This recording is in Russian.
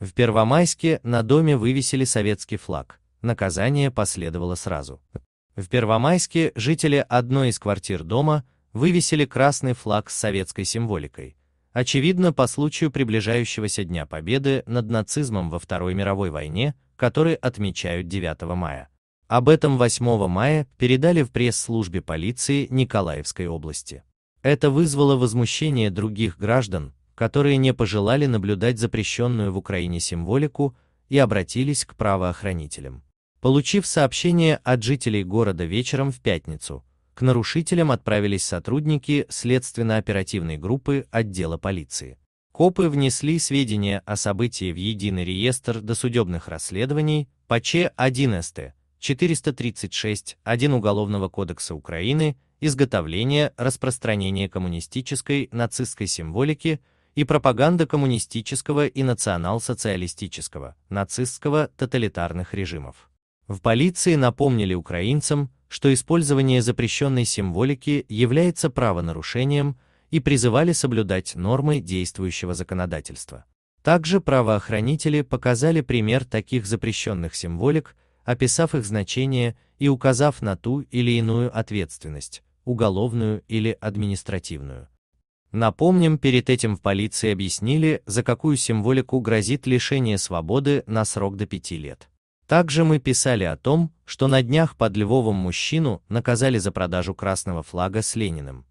В Первомайске на доме вывесили советский флаг. Наказание последовало сразу. В Первомайске жители одной из квартир дома вывесили красный флаг с советской символикой. Очевидно, по случаю приближающегося Дня Победы над нацизмом во Второй мировой войне, который отмечают 9 мая. Об этом 8 мая передали в пресс-службе полиции Николаевской области. Это вызвало возмущение других граждан, которые не пожелали наблюдать запрещенную в Украине символику и обратились к правоохранителям. Получив сообщение от жителей города вечером в пятницу, к нарушителям отправились сотрудники следственно-оперативной группы отдела полиции. Копы внесли сведения о событии в единый реестр досудебных расследований по Ч1 СТ 436-1 Уголовного кодекса Украины изготовление, распространение коммунистической, нацистской символики, и пропаганда коммунистического и национал-социалистического, нацистского тоталитарных режимов. В полиции напомнили украинцам, что использование запрещенной символики является правонарушением и призывали соблюдать нормы действующего законодательства. Также правоохранители показали пример таких запрещенных символик, описав их значение и указав на ту или иную ответственность, уголовную или административную, Напомним, перед этим в полиции объяснили, за какую символику грозит лишение свободы на срок до пяти лет. Также мы писали о том, что на днях под Львовом мужчину наказали за продажу красного флага с Лениным.